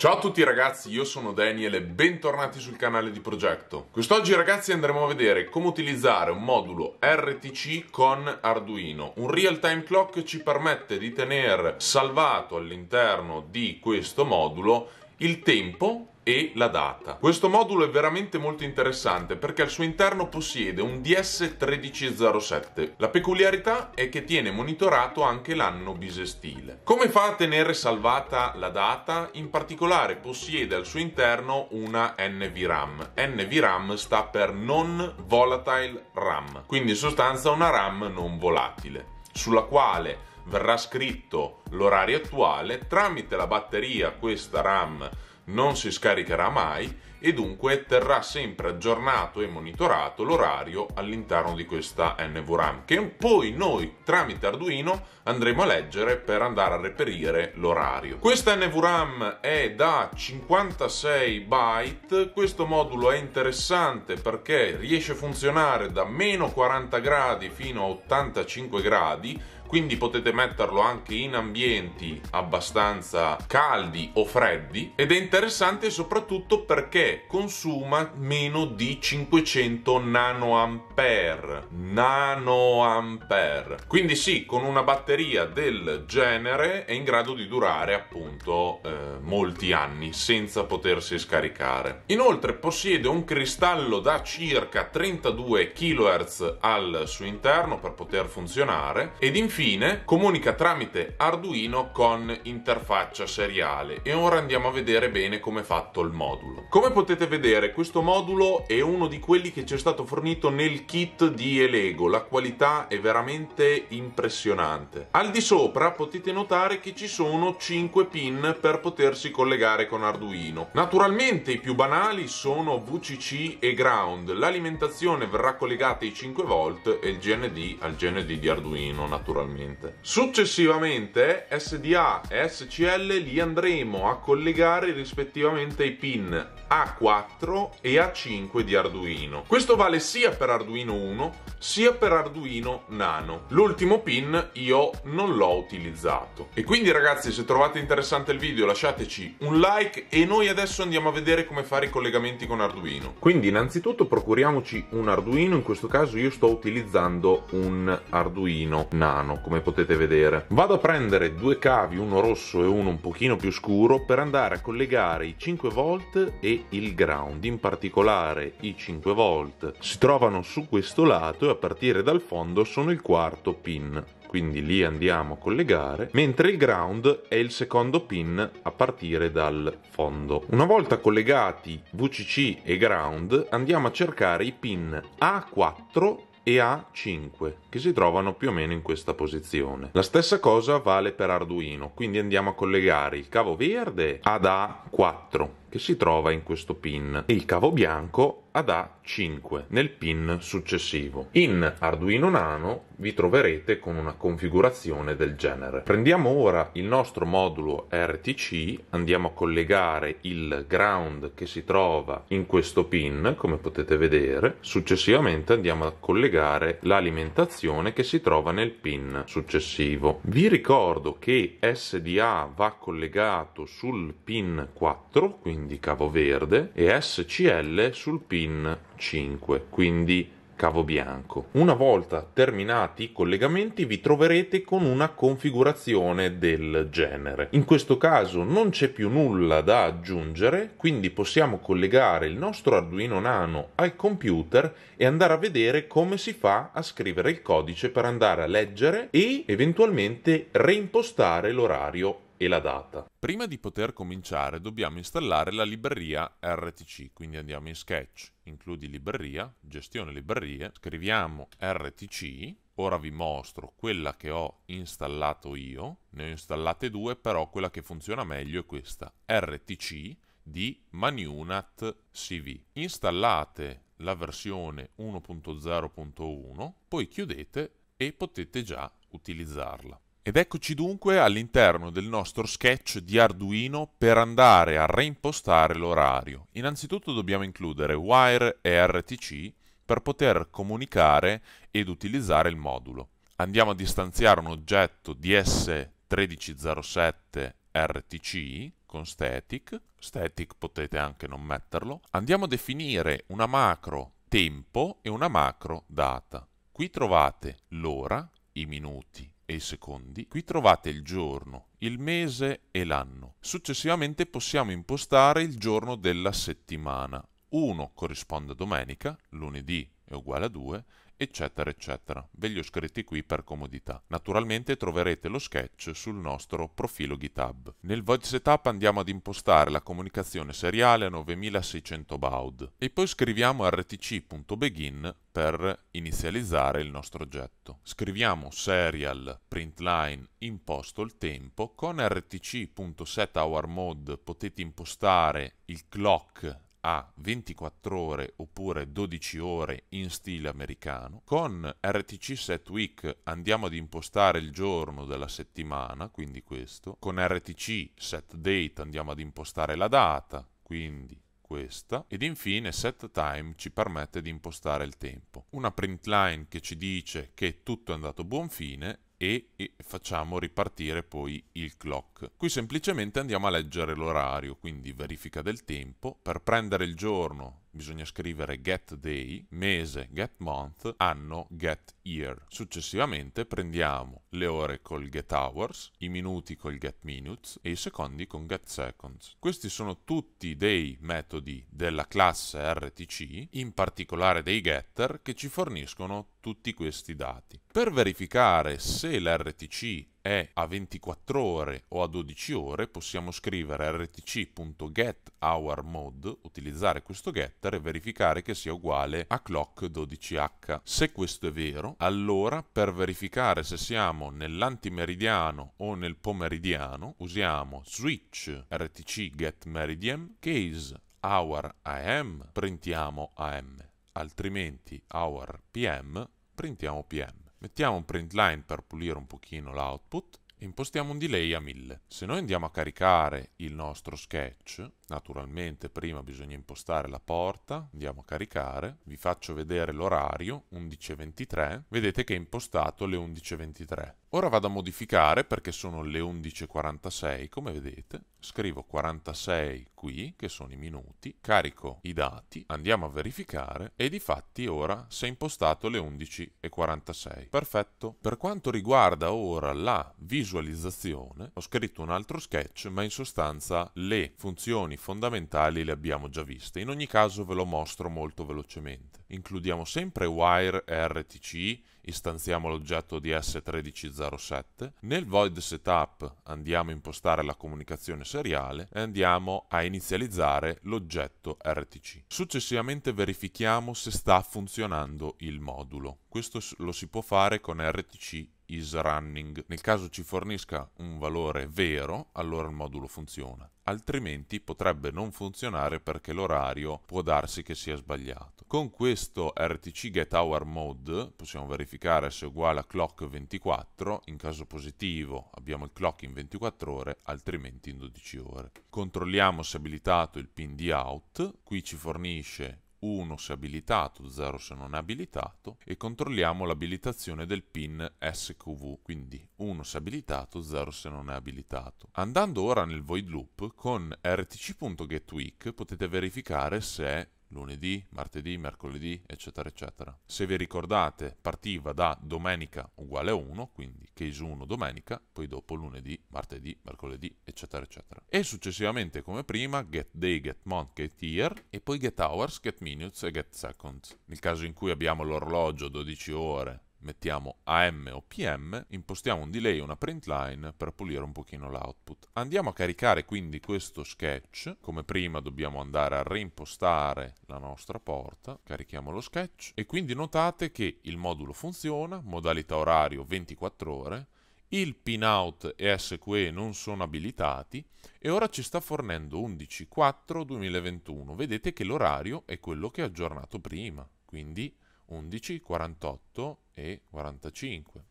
Ciao a tutti ragazzi, io sono Daniel e bentornati sul canale di Progetto. Quest'oggi ragazzi andremo a vedere come utilizzare un modulo RTC con Arduino. Un real-time clock ci permette di tenere salvato all'interno di questo modulo il tempo e la data. Questo modulo è veramente molto interessante perché al suo interno possiede un DS1307. La peculiarità è che tiene monitorato anche l'anno bisestile. Come fa a tenere salvata la data? In particolare possiede al suo interno una NVRAM. NVRAM sta per Non Volatile RAM, quindi in sostanza una RAM non volatile, sulla quale verrà scritto l'orario attuale, tramite la batteria questa RAM non si scaricherà mai e dunque terrà sempre aggiornato e monitorato l'orario all'interno di questa NVRAM che poi noi tramite Arduino andremo a leggere per andare a reperire l'orario. Questa NVRAM è da 56 byte, questo modulo è interessante perché riesce a funzionare da meno 40 gradi fino a 85 gradi quindi potete metterlo anche in ambienti abbastanza caldi o freddi ed è interessante soprattutto perché consuma meno di 500 nanoampere nanoampere quindi sì con una batteria del genere è in grado di durare appunto eh, molti anni senza potersi scaricare inoltre possiede un cristallo da circa 32 kHz al suo interno per poter funzionare ed infine Infine, comunica tramite Arduino con interfaccia seriale e ora andiamo a vedere bene come è fatto il modulo. Come potete vedere, questo modulo è uno di quelli che ci è stato fornito nel kit di Elego, la qualità è veramente impressionante. Al di sopra potete notare che ci sono 5 pin per potersi collegare con Arduino. Naturalmente i più banali sono VCC e ground, l'alimentazione verrà collegata ai 5 v e il GND al GND di Arduino naturalmente attualmente. Successivamente SDA e SCL li andremo a collegare rispettivamente ai pin a4 e A5 di Arduino. Questo vale sia per Arduino 1 sia per Arduino Nano. L'ultimo pin io non l'ho utilizzato. E quindi ragazzi se trovate interessante il video lasciateci un like e noi adesso andiamo a vedere come fare i collegamenti con Arduino. Quindi innanzitutto procuriamoci un Arduino, in questo caso io sto utilizzando un Arduino Nano come potete vedere. Vado a prendere due cavi, uno rosso e uno un pochino più scuro per andare a collegare i 5 volt e il ground, in particolare i 5 volt, si trovano su questo lato e a partire dal fondo sono il quarto pin quindi li andiamo a collegare, mentre il ground è il secondo pin a partire dal fondo. Una volta collegati VCC e ground andiamo a cercare i pin A4 e A5 che si trovano più o meno in questa posizione. La stessa cosa vale per Arduino, quindi andiamo a collegare il cavo verde ad A4 che si trova in questo pin e il cavo bianco ad A5 nel pin successivo. In Arduino Nano vi troverete con una configurazione del genere. Prendiamo ora il nostro modulo RTC, andiamo a collegare il ground che si trova in questo pin, come potete vedere, successivamente andiamo a collegare l'alimentazione che si trova nel pin successivo. Vi ricordo che SDA va collegato sul pin 4, quindi quindi cavo verde, e SCL sul pin 5, quindi cavo bianco. Una volta terminati i collegamenti vi troverete con una configurazione del genere. In questo caso non c'è più nulla da aggiungere, quindi possiamo collegare il nostro Arduino Nano al computer e andare a vedere come si fa a scrivere il codice per andare a leggere e eventualmente reimpostare l'orario e la data. Prima di poter cominciare dobbiamo installare la libreria RTC, quindi andiamo in Sketch, includi libreria, gestione librerie, scriviamo RTC, ora vi mostro quella che ho installato io, ne ho installate due, però quella che funziona meglio è questa, RTC di Manunat CV. Installate la versione 1.0.1, poi chiudete e potete già utilizzarla. Ed eccoci dunque all'interno del nostro sketch di Arduino per andare a reimpostare l'orario. Innanzitutto dobbiamo includere Wire e RTC per poter comunicare ed utilizzare il modulo. Andiamo a distanziare un oggetto DS1307 RTC con static, static potete anche non metterlo. Andiamo a definire una macro tempo e una macro data. Qui trovate l'ora, i minuti e i secondi, qui trovate il giorno, il mese e l'anno. Successivamente possiamo impostare il giorno della settimana. 1 corrisponde a domenica, lunedì è uguale a 2, eccetera eccetera. Ve li ho scritti qui per comodità. Naturalmente troverete lo sketch sul nostro profilo GitHub. Nel void setup andiamo ad impostare la comunicazione seriale a 9600 baud e poi scriviamo rtc.begin per inizializzare il nostro oggetto. Scriviamo serial printline imposto il tempo con rtc.setHourMode potete impostare il clock a 24 ore oppure 12 ore in stile americano. Con RTC Set Week andiamo ad impostare il giorno della settimana, quindi questo. Con RTC Set Date andiamo ad impostare la data, quindi questa ed infine set time ci permette di impostare il tempo. Una print line che ci dice che tutto è andato a buon fine e, e facciamo ripartire poi il clock. Qui semplicemente andiamo a leggere l'orario, quindi verifica del tempo. Per prendere il giorno bisogna scrivere get day, mese get month, anno get year. Successivamente prendiamo le ore col get hours, i minuti col get minutes e i secondi con get seconds. Questi sono tutti dei metodi della classe RTC, in particolare dei getter, che ci forniscono tutti questi dati. Per verificare se l'RTC è a 24 ore o a 12 ore, possiamo scrivere rtc.getHourMode, utilizzare questo getter e verificare che sia uguale a clock 12h. Se questo è vero, allora per verificare se siamo nell'antimeridiano o nel pomeridiano, usiamo switch rtc.getMeridian case hourAM, printiamo am, altrimenti hourPM, printiamo pm. Mettiamo un print line per pulire un pochino l'output e impostiamo un delay a 1000. Se noi andiamo a caricare il nostro sketch, naturalmente prima bisogna impostare la porta, andiamo a caricare, vi faccio vedere l'orario, 11.23, vedete che è impostato alle 11.23. Ora vado a modificare perché sono le 11.46, come vedete, scrivo 46 qui, che sono i minuti, carico i dati, andiamo a verificare e di fatti ora si è impostato le 11.46. Perfetto. Per quanto riguarda ora la visualizzazione, ho scritto un altro sketch, ma in sostanza le funzioni fondamentali le abbiamo già viste. In ogni caso ve lo mostro molto velocemente. Includiamo sempre wire RTC, istanziamo l'oggetto ODS 1307, nel void setup andiamo a impostare la comunicazione seriale e andiamo a inizializzare l'oggetto RTC. Successivamente verifichiamo se sta funzionando il modulo. Questo lo si può fare con RTC is running. Nel caso ci fornisca un valore vero, allora il modulo funziona altrimenti potrebbe non funzionare perché l'orario può darsi che sia sbagliato. Con questo RTC Get Hour Mode possiamo verificare se è uguale a clock 24, in caso positivo abbiamo il clock in 24 ore, altrimenti in 12 ore. Controlliamo se abilitato il pin di out, qui ci fornisce 1 se abilitato, 0 se non è abilitato e controlliamo l'abilitazione del pin SQV, quindi 1 se abilitato, 0 se non è abilitato. Andando ora nel void loop, con rtc.getWeek potete verificare se lunedì, martedì, mercoledì, eccetera, eccetera. Se vi ricordate, partiva da domenica uguale a 1, quindi case 1 domenica, poi dopo lunedì, martedì, mercoledì, eccetera, eccetera. E successivamente, come prima, get day, get month, get year, e poi get hours, get minutes e get seconds. Nel caso in cui abbiamo l'orologio 12 ore, mettiamo AM o PM, impostiamo un delay e una print line per pulire un pochino l'output. Andiamo a caricare quindi questo sketch, come prima dobbiamo andare a reimpostare la nostra porta, carichiamo lo sketch e quindi notate che il modulo funziona, modalità orario 24 ore, il pinout e SQE non sono abilitati e ora ci sta fornendo 11.4.2021. Vedete che l'orario è quello che ho aggiornato prima, quindi 11, 48 e 45.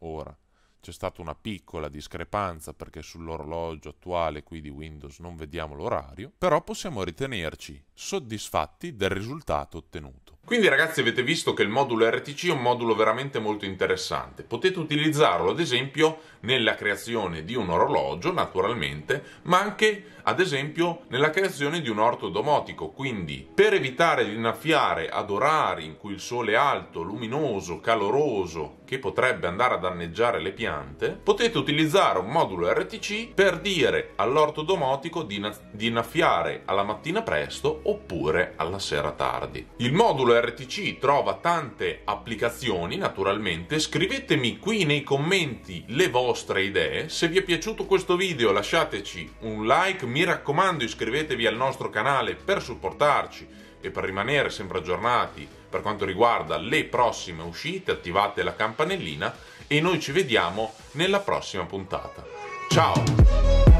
Ora c'è stata una piccola discrepanza perché sull'orologio attuale qui di Windows non vediamo l'orario, però possiamo ritenerci soddisfatti del risultato ottenuto. Quindi ragazzi avete visto che il modulo RTC è un modulo veramente molto interessante. Potete utilizzarlo ad esempio nella creazione di un orologio naturalmente, ma anche ad esempio nella creazione di un orto domotico. Quindi per evitare di innaffiare ad orari in cui il sole è alto, luminoso, caloroso, che potrebbe andare a danneggiare le piante, variante, potete utilizzare un modulo RTC per dire all'orto domotico di, na- di innaffiare alla mattina presto oppure alla sera tardi. Il modulo RTC trova tante applicazioni, naturalmente. Scrivetemi qui nei commenti le vostre idee. Se vi è piaciuto questo video lasciateci un like, mi raccomando iscrivetevi al nostro canale per supportarci e per rimanere sempre aggiornati per quanto riguarda le prossime uscite attivate la campanellina e noi ci vediamo nella prossima puntata. Ciao!